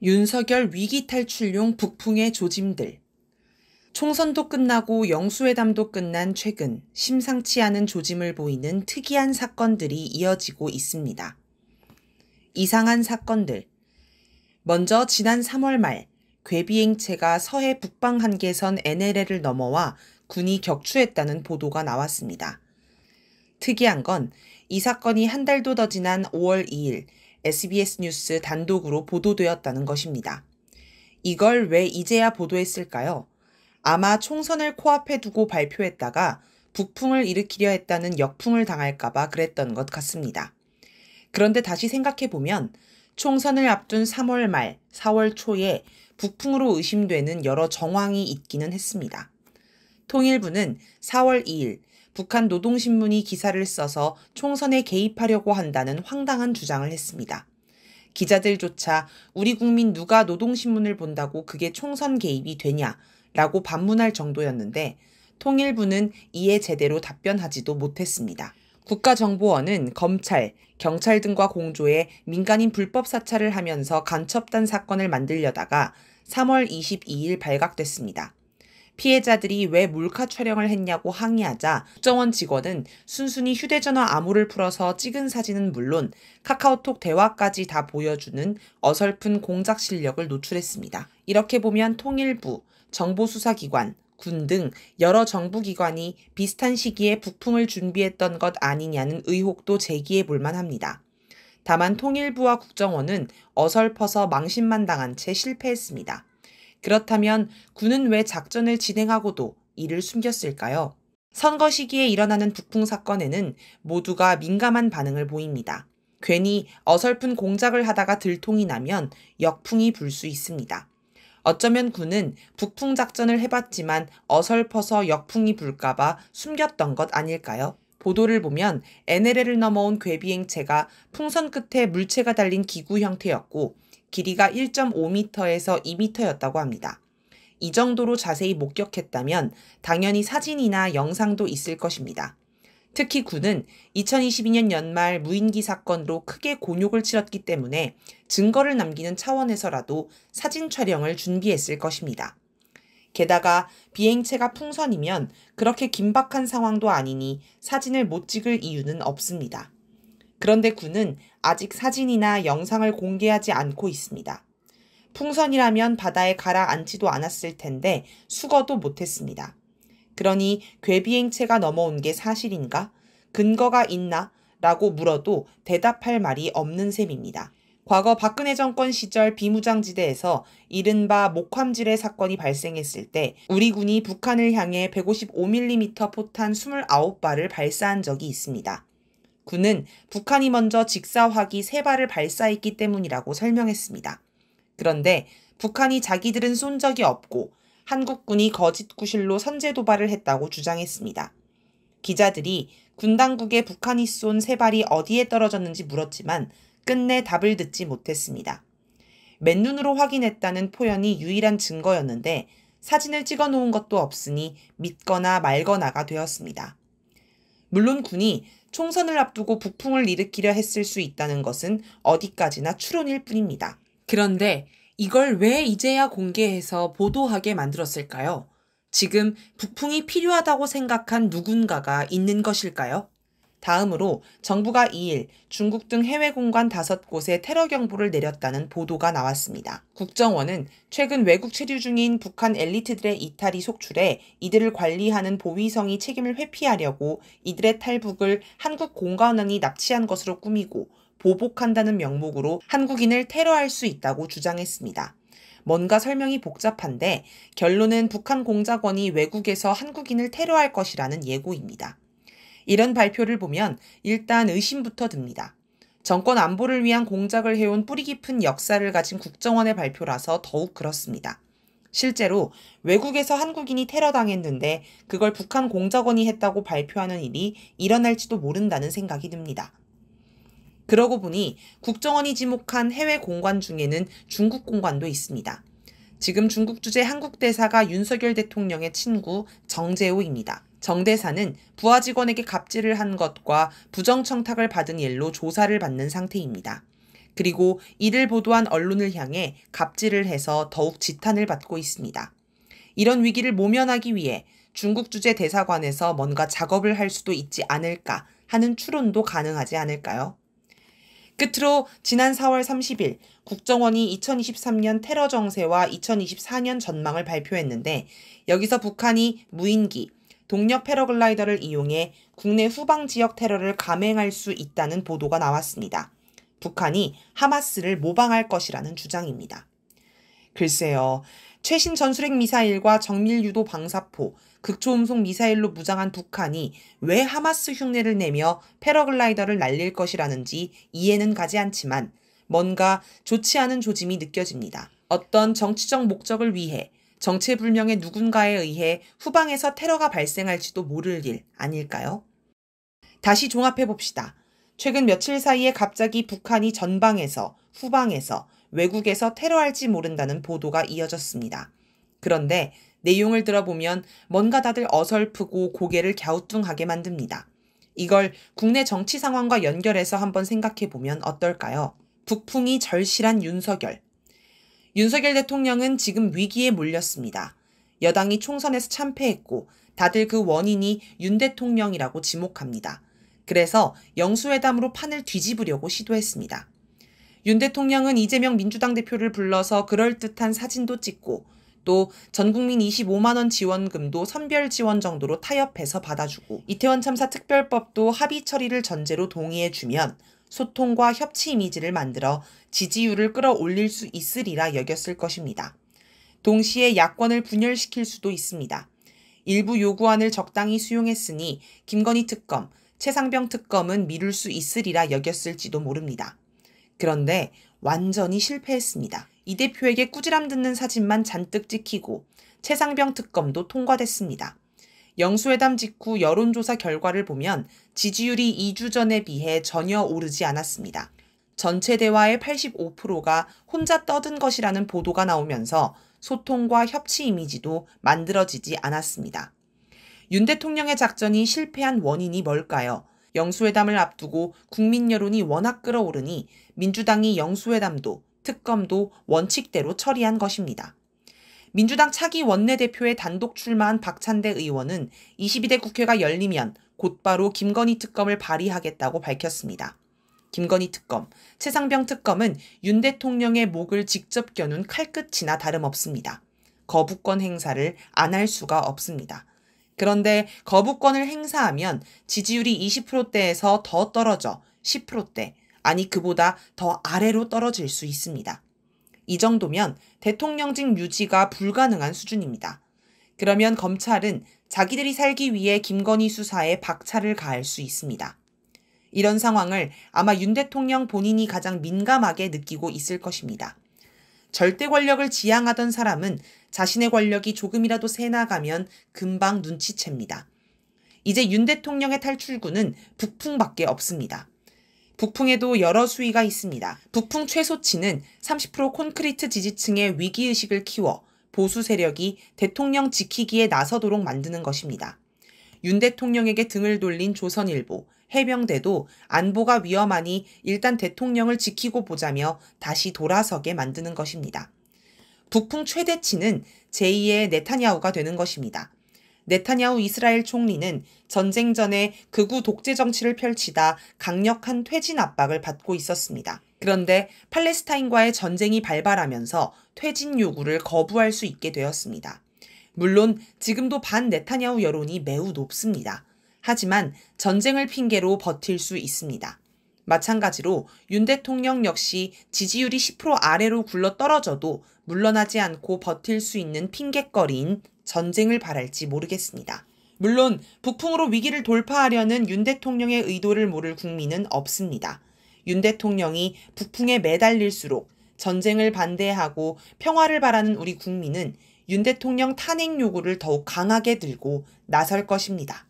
윤석열 위기 탈출용 북풍의 조짐들. 총선도 끝나고 영수회담도 끝난 최근 심상치 않은 조짐을 보이는 특이한 사건들이 이어지고 있습니다. 이상한 사건들. 먼저 지난 3월 말 괴비행체가 서해 북방 한계선 NLL을 넘어와 군이 격추했다는 보도가 나왔습니다. 특이한 건 이 사건이 한 달도 더 지난 5월 2일 SBS 뉴스 단독으로 보도되었다는 것입니다. 이걸 왜 이제야 보도했을까요? 아마 총선을 코앞에 두고 발표했다가 북풍을 일으키려 했다는 역풍을 당할까봐 그랬던 것 같습니다. 그런데 다시 생각해보면 총선을 앞둔 3월 말, 4월 초에 북풍으로 의심되는 여러 정황이 있기는 했습니다. 통일부는 4월 2일 북한 노동신문이 기사를 써서 총선에 개입하려고 한다는 황당한 주장을 했습니다. 기자들조차 우리 국민 누가 노동신문을 본다고 그게 총선 개입이 되냐라고 반문할 정도였는데 통일부는 이에 제대로 답변하지도 못했습니다. 국가정보원은 검찰, 경찰 등과 공조해 민간인 불법 사찰을 하면서 간첩단 사건을 만들려다가 3월 22일 발각됐습니다. 피해자들이 왜 몰카 촬영을 했냐고 항의하자 국정원 직원은 순순히 휴대전화 암호를 풀어서 찍은 사진은 물론 카카오톡 대화까지 다 보여주는 어설픈 공작 실력을 노출했습니다. 이렇게 보면 통일부, 정보수사기관, 군 등 여러 정부기관이 비슷한 시기에 북풍을 준비했던 것 아니냐는 의혹도 제기해 볼만 합니다. 다만 통일부와 국정원은 어설퍼서 망신만 당한 채 실패했습니다. 그렇다면 군은 왜 작전을 진행하고도 이를 숨겼을까요? 선거 시기에 일어나는 북풍 사건에는 모두가 민감한 반응을 보입니다. 괜히 어설픈 공작을 하다가 들통이 나면 역풍이 불 수 있습니다. 어쩌면 군은 북풍 작전을 해봤지만 어설퍼서 역풍이 불까봐 숨겼던 것 아닐까요? 보도를 보면 NLL을 넘어온 괴비행체가 풍선 끝에 물체가 달린 기구 형태였고 길이가 1.5m에서 2m였다고 합니다. 이 정도로 자세히 목격했다면 당연히 사진이나 영상도 있을 것입니다. 특히 군은 2022년 연말 무인기 사건으로 크게 곤욕을 치렀기 때문에 증거를 남기는 차원에서라도 사진 촬영을 준비했을 것입니다. 게다가 비행체가 풍선이면 그렇게 긴박한 상황도 아니니 사진을 못 찍을 이유는 없습니다. 그런데 군은 아직 사진이나 영상을 공개하지 않고 있습니다. 풍선이라면 바다에 가라앉지도 않았을 텐데 수거도 못했습니다. 그러니 괴비행체가 넘어온 게 사실인가? 근거가 있나? 라고 물어도 대답할 말이 없는 셈입니다. 과거 박근혜 정권 시절 비무장지대에서 이른바 목함질의 사건이 발생했을 때 우리 군이 북한을 향해 155mm 포탄 29발을 발사한 적이 있습니다. 군은 북한이 먼저 직사화기 세 발을 발사했기 때문이라고 설명했습니다. 그런데 북한이 자기들은 쏜 적이 없고 한국군이 거짓 구실로 선제 도발을 했다고 주장했습니다. 기자들이 군 당국의 북한이 쏜 세 발이 어디에 떨어졌는지 물었지만 끝내 답을 듣지 못했습니다. 맨눈으로 확인했다는 포현이 유일한 증거였는데 사진을 찍어 놓은 것도 없으니 믿거나 말거나가 되었습니다. 물론 군이 총선을 앞두고 북풍을 일으키려 했을 수 있다는 것은 어디까지나 추론일 뿐입니다. 그런데 이걸 왜 이제야 공개해서 보도하게 만들었을까요? 지금 북풍이 필요하다고 생각한 누군가가 있는 것일까요? 다음으로 정부가 2일 중국 등 해외 공관 5곳에 테러 경보를 내렸다는 보도가 나왔습니다. 국정원은 최근 외국 체류 중인 북한 엘리트들의 이탈이 속출해 이들을 관리하는 보위성이 책임을 회피하려고 이들의 탈북을 한국 공관원이 납치한 것으로 꾸미고 보복한다는 명목으로 한국인을 테러할 수 있다고 주장했습니다. 뭔가 설명이 복잡한데 결론은 북한 공작원이 외국에서 한국인을 테러할 것이라는 예고입니다. 이런 발표를 보면 일단 의심부터 듭니다. 정권 안보를 위한 공작을 해온 뿌리 깊은 역사를 가진 국정원의 발표라서 더욱 그렇습니다. 실제로 외국에서 한국인이 테러당했는데 그걸 북한 공작원이 했다고 발표하는 일이 일어날지도 모른다는 생각이 듭니다. 그러고 보니 국정원이 지목한 해외 공관 중에는 중국 공관도 있습니다. 지금 중국 주재 한국 대사가 윤석열 대통령의 친구 정재호입니다. 정 대사는 부하 직원에게 갑질을 한 것과 부정청탁을 받은 일로 조사를 받는 상태입니다. 그리고 이를 보도한 언론을 향해 갑질을 해서 더욱 지탄을 받고 있습니다. 이런 위기를 모면하기 위해 중국 주재 대사관에서 뭔가 작업을 할 수도 있지 않을까 하는 추론도 가능하지 않을까요? 끝으로 지난 4월 30일 국정원이 2023년 테러 정세와 2024년 전망을 발표했는데 여기서 북한이 무인기, 동력 패러글라이더를 이용해 국내 후방 지역 테러를 감행할 수 있다는 보도가 나왔습니다. 북한이 하마스를 모방할 것이라는 주장입니다. 글쎄요. 최신 전술핵 미사일과 정밀 유도 방사포, 극초음속 미사일로 무장한 북한이 왜 하마스 흉내를 내며 패러글라이더를 날릴 것이라는지 이해는 가지 않지만 뭔가 좋지 않은 조짐이 느껴집니다. 어떤 정치적 목적을 위해 정체불명의 누군가에 의해 후방에서 테러가 발생할지도 모를 일 아닐까요? 다시 종합해 봅시다. 최근 며칠 사이에 갑자기 북한이 전방에서, 후방에서, 외국에서 테러할지 모른다는 보도가 이어졌습니다. 그런데 내용을 들어보면 뭔가 다들 어설프고 고개를 갸우뚱하게 만듭니다. 이걸 국내 정치 상황과 연결해서 한번 생각해 보면 어떨까요? 북풍이 절실한 윤석열, 윤석열 대통령은 지금 위기에 몰렸습니다. 여당이 총선에서 참패했고 다들 그 원인이 윤 대통령이라고 지목합니다. 그래서 영수회담으로 판을 뒤집으려고 시도했습니다. 윤 대통령은 이재명 민주당 대표를 불러서 그럴듯한 사진도 찍고 또 전국민 25만원 지원금도 선별 지원 정도로 타협해서 받아주고 이태원 참사 특별법도 합의 처리를 전제로 동의해주면 소통과 협치 이미지를 만들어 지지율을 끌어올릴 수 있으리라 여겼을 것입니다. 동시에 야권을 분열시킬 수도 있습니다. 일부 요구안을 적당히 수용했으니 김건희 특검, 최상병 특검은 미룰 수 있으리라 여겼을지도 모릅니다. 그런데 완전히 실패했습니다. 이 대표에게 꾸지람 듣는 사진만 잔뜩 찍히고 최상병 특검도 통과됐습니다. 영수회담 직후 여론조사 결과를 보면 지지율이 2주 전에 비해 전혀 오르지 않았습니다. 전체 대화의 85%가 혼자 떠든 것이라는 보도가 나오면서 소통과 협치 이미지도 만들어지지 않았습니다. 윤 대통령의 작전이 실패한 원인이 뭘까요? 영수회담을 앞두고 국민 여론이 워낙 끌어오르니 민주당이 영수회담도 특검도 원칙대로 처리한 것입니다. 민주당 차기 원내대표에 단독 출마한 박찬대 의원은 22대 국회가 열리면 곧바로 김건희 특검을 발의하겠다고 밝혔습니다. 김건희 특검, 최상병 특검은 윤 대통령의 목을 직접 겨눈 칼끝이나 다름없습니다. 거부권 행사를 안 할 수가 없습니다. 그런데 거부권을 행사하면 지지율이 20%대에서 더 떨어져 10%대, 아니 그보다 더 아래로 떨어질 수 있습니다. 이 정도면 대통령직 유지가 불가능한 수준입니다. 그러면 검찰은 자기들이 살기 위해 김건희 수사에 박차를 가할 수 있습니다. 이런 상황을 아마 윤 대통령 본인이 가장 민감하게 느끼고 있을 것입니다. 절대 권력을 지향하던 사람은 자신의 권력이 조금이라도 새나가면 금방 눈치챕니다. 이제 윤 대통령의 탈출구는 북풍밖에 없습니다. 북풍에도 여러 수위가 있습니다. 북풍 최소치는 30% 콘크리트 지지층의 위기의식을 키워 보수 세력이 대통령 지키기에 나서도록 만드는 것입니다. 윤 대통령에게 등을 돌린 조선일보, 해병대도 안보가 위험하니 일단 대통령을 지키고 보자며 다시 돌아서게 만드는 것입니다. 북풍 최대치는 제2의 네타냐후가 되는 것입니다. 네타냐후 이스라엘 총리는 전쟁 전에 극우 독재 정치를 펼치다 강력한 퇴진 압박을 받고 있었습니다. 그런데 팔레스타인과의 전쟁이 발발하면서 퇴진 요구를 거부할 수 있게 되었습니다. 물론 지금도 반 네타냐후 여론이 매우 높습니다. 하지만 전쟁을 핑계로 버틸 수 있습니다. 마찬가지로 윤 대통령 역시 지지율이 10% 아래로 굴러 떨어져도 물러나지 않고 버틸 수 있는 핑계거리인 전쟁을 바랄지 모르겠습니다. 물론 북풍으로 위기를 돌파하려는 윤 대통령의 의도를 모를 국민은 없습니다. 윤 대통령이 북풍에 매달릴수록 전쟁을 반대하고 평화를 바라는 우리 국민은 윤 대통령 탄핵 요구를 더욱 강하게 들고 나설 것입니다.